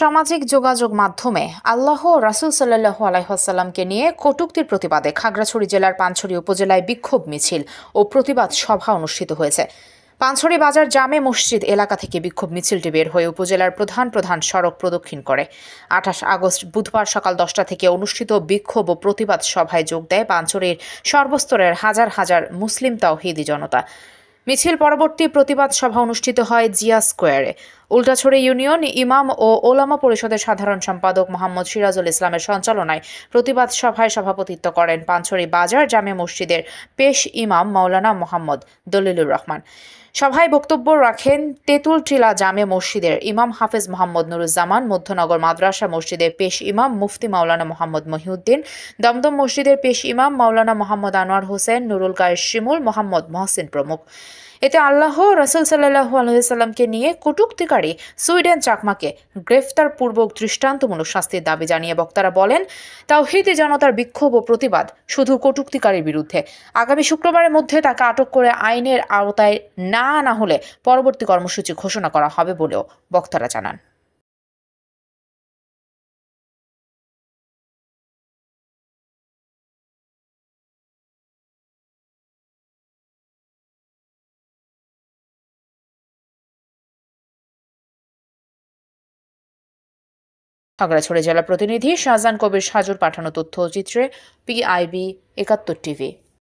সামাজিক যোগাযোগ মাধ্যমে আল্লাহ রাসুল সাল্লাহ আলাইসাল্লামকে নিয়ে কটুক্তির প্রতিবাদে খাগড়াছড়ি জেলার পাঞ্ছড়ি উপজেলায় বিক্ষোভ মিছিল ও প্রতিবাদ সভা অনুষ্ঠিত হয়েছে পাঞ্ছড়ি বাজার জামে মসজিদ এলাকা থেকে বিক্ষোভ মিছিলটি বের হয়ে উপজেলার প্রধান প্রধান সড়ক প্রদক্ষিণ করে আঠাশ আগস্ট বুধবার সকাল দশটা থেকে অনুষ্ঠিত বিক্ষোভ ও প্রতিবাদ সভায় যোগ দেয় পাঞ্ছড়ির সর্বস্তরের হাজার হাজার মুসলিম তাওহিদি জনতা মিছিল পরবর্তী প্রতিবাদ সভা অনুষ্ঠিত হয় জিয়া স্কোয়ারে উল্টাছড়ি ইউনিয়ন ইমাম ও ওলামা পরিষদের সাধারণ সম্পাদক মোহাম্মদ সিরাজুল ইসলামের সঞ্চালনায় প্রতিবাদ সভায় সভাপতিত্ব করেন পাঞ্চরি বাজার জামে মসজিদের পেশ ইমাম মাওলানা মোহাম্মদ দলিলুর রহমান সভায় বক্তব্য রাখেন তেতুল টিলা জামে মসজিদের ইমাম হাফেজ মোহাম্মদ নুরুজ্জামান মধ্যনগর মাদ্রাসা মসজিদের পেশ ইমাম মুফতি মাওলানা মোহাম্মদ মহিউদ্দিন দমদম মসজিদের পেশ ইমাম মাওলানা মোহাম্মদ আনোয়ার হোসেন নুরুল কায়ের শিমুল মোহাম্মদ মহসিন প্রমুখ এতে আল্লাহ রসুল সাল্লাহ আলহিসাল্লামকে নিয়ে কটুক্তিকারী সুইডেন চাকমাকে গ্রেফতার পূর্বক দৃষ্টান্তমূলক শাস্তির দাবি জানিয়ে বক্তারা বলেন তাওহিদি জনতার বিক্ষোভ ও প্রতিবাদ শুধু কটুক্তিকারীর বিরুদ্ধে আগামী শুক্রবারের মধ্যে তাকে আটক করে আইনের আওতায় না আনা হলে পরবর্তী কর্মসূচি ঘোষণা করা হবে বলেও বক্তারা জানান খাগড়াছড়ি জেলা প্রতিনিধি শাহজান কবির সাজুর পাঠানো তথ্য চিত্রে পিআইবি একাত্তর টিভি